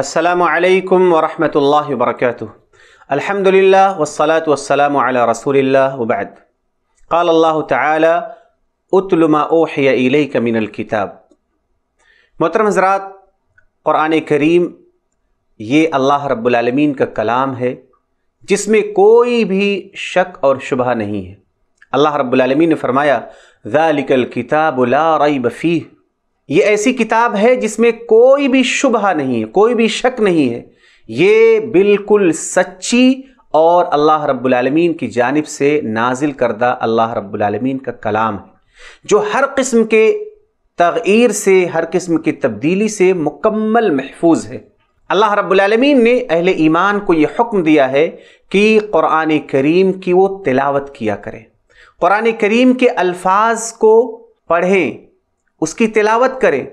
असलकम वरहमल वर्क अलहमदिल्ला वसलात वसलाम रसूल वबाद काल अल्लाह तलमा ओहिया कमिनल किताब मोहतरम हजरात क़ुरान करीम ये अल्लाह रब्लमीन का कलाम है जिसमें कोई भी शक और शुबह नहीं है अल्लाह रब्लमीन ने फरमाया ज़ालिकल किताब ला रई बफ़ी ये ऐसी किताब है जिसमें कोई भी शुबहा नहीं है कोई भी शक नहीं है ये बिल्कुल सच्ची और अल्लाह रब्बुल की जानब से नाजिल करदा अल्लाह रब्बुल का कलाम है जो हर किस्म के तग़ीर से हर किस्म की तब्दीली से मुकम्मल महफूज है अल्लाह रब्बुल ने अहल ईमान को यह हुक्म दिया है कि क़ुरान करीम की वो तिलावत किया करें क़ुरान करीम के अल्फाज को पढ़ें उसकी तिलावत करें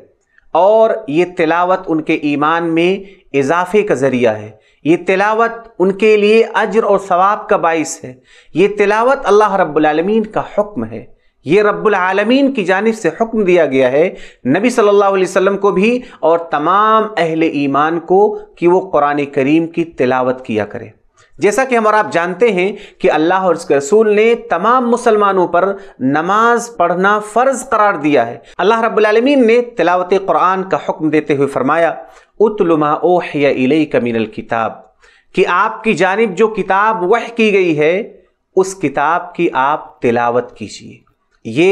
और ये तिलावत उनके ईमान में इजाफे का ज़रिया है ये तिलावत उनके लिए अजर और सवाब का बाइस है ये तिलावत अल्लाह रब्लमीन का हुक्म है ये रब्लमीन की जानब से हुक्म दिया गया है नबी सल्लल्लाहु अलैहि वसल्लम को भी और तमाम अहल ईमान को कि वो कुरान करीम की तिलावत किया करें जैसा कि हम और आप जानते हैं कि अल्लाह और उसके रसूल ने तमाम मुसलमानों पर नमाज पढ़ना फ़र्ज करार दिया है अल्लाह रब्लमीन ने तिलावत कुरान का हुक्म देते हुए फरमाया उतलुमा ओहिया इलई कमिनल किताब कि आपकी जानब जो किताब वह की गई है उस किताब की आप तिलावत कीजिए ये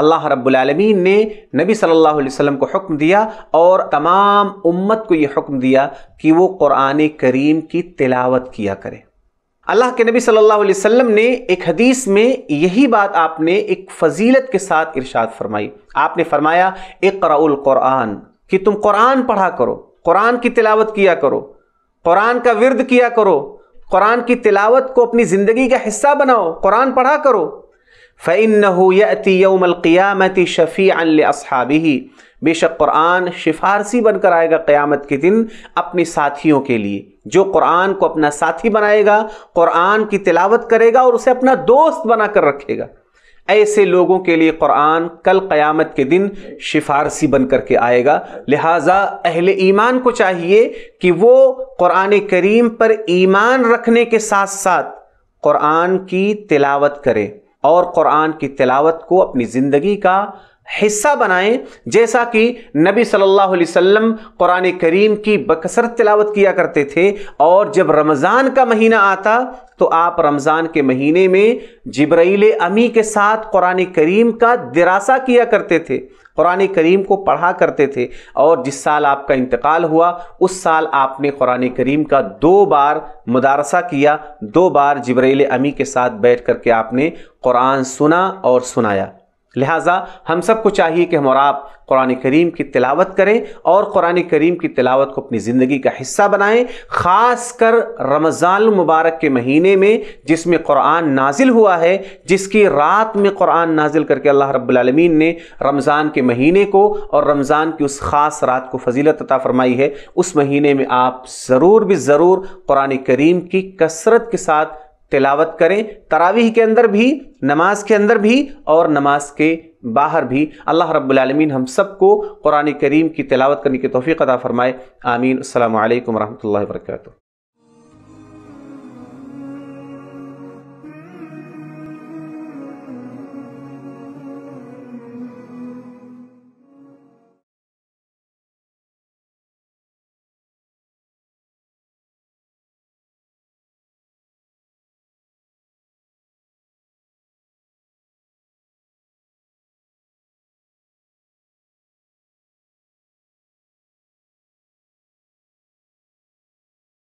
अल्लाह रब्लमीन ने नबी सल्लल्लाहु अलैहि वसल्लम को हुक्म दिया और तमाम उम्मत को ये हुक्म दिया कि वो क़ुरान करीम की तिलावत किया करें अल्लाह के नबी सल्लल्लाहु अलैहि वसल्लम ने एक हदीस में यही बात आपने एक फजीलत के साथ इरशाद फरमाई आपने फरमाया इकराउल क़ुरान कि तुम कुरान पढ़ा करो कुरान की तिलावत किया करो कुरान का विरद किया करो कुरान की तिलावत को अपनी ज़िंदगी का हिस्सा बनाओ कुरान पढ़ा करो फ़ैन यति यौमलक़ियामत शफ़ी असहाबी बेशक कुरान शिफारसी बनकर आएगा क़्यामत के दिन अपने साथियों के लिए जो कुरान को अपना साथी बनाएगा कुरान की तिलावत करेगा और उसे अपना दोस्त बनाकर रखेगा ऐसे लोगों के लिए कुरान कल क़यामत के दिन शिफारसी बन कर के आएगा लिहाजा अहल ईमान को चाहिए कि वो कुरान करीम पर ईमान रखने के साथ साथ कुरान की तिलावत करें और क़ुरान की तिलावत को अपनी ज़िंदगी का हिस्सा बनाएं जैसा कि नबी सल्लल्लाहु अलैहि वसल्लम कुरान करीम की बकसरत तिलावत किया करते थे और जब रमज़ान का महीना आता तो आप रमज़ान के महीने में जबरील अमी के साथ कुरान करीम का दिरासा किया करते थे कुरान करीम को पढ़ा करते थे और जिस साल आपका इंतकाल हुआ उस साल आपने कुरान करीम का दो बार मुदारसा किया दो बार जबरील अमी के साथ बैठ करके आपने कुरान सुना और सुनाया लिहाजा हम सबको चाहिए कि हम और आप कुरान करीम की तिलावत करें और कुरान करीम की तिलावत को अपनी ज़िंदगी का हिस्सा बनाएं ख़ास कर रमज़ान मुबारक के महीने में जिसमें कुरान नाजिल हुआ है जिसकी रात में कुरान नाजिल करके अल्लाह रब्लमीन ने रमज़ान के महीने को और रमज़ान की उस ख़ास रात को फजीलत अता फ़रमाई है उस महीने में आप ज़रूर भी ज़रूर कुरान करीम की कसरत के साथ तिलावत करें तरावीह के अंदर भी नमाज के अंदर भी और नमाज के बाहर भी अल्लाह रब्बुल हम सबको कुरान करीम की तिलावत करने की तोफ़ी अदा फ़रमाए आमीन अल्लाम वरहमल वर्का